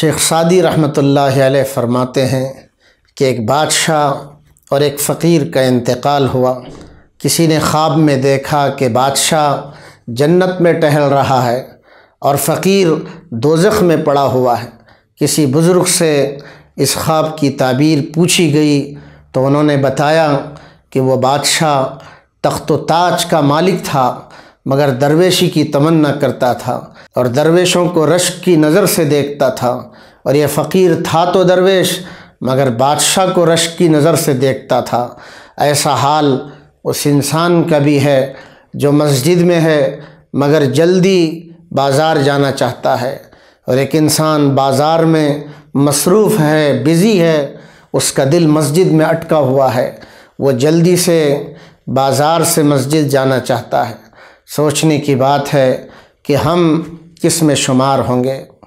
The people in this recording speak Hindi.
शेख सादी रहमत ला फरमाते हैं कि एक बादशाह और एक फ़कीर का इंतकाल हुआ किसी ने ख्वाब में देखा कि बादशाह जन्नत में टहल रहा है और फ़कीर दोजख में पड़ा हुआ है किसी बुज़ुर्ग से इस ख्वाब की ताबीर पूछी गई तो उन्होंने बताया कि वो बादशाह तख्त ताज का मालिक था मगर दरवेशी की तमन्ना करता था और दरवेशों को रश्क की नज़र से देखता था और यह फ़कीर था तो दरवेश मगर बादशाह को रश्क की नज़र से देखता था ऐसा हाल उस इंसान का भी है जो मस्जिद में है मगर जल्दी बाज़ार जाना चाहता है और एक इंसान बाज़ार में मसरूफ़ है बिज़ी है उसका दिल मस्जिद में अटका हुआ है वो जल्दी से बाज़ार से मस्जिद जाना चाहता है सोचने की बात है कि हम किस में शुमार होंगे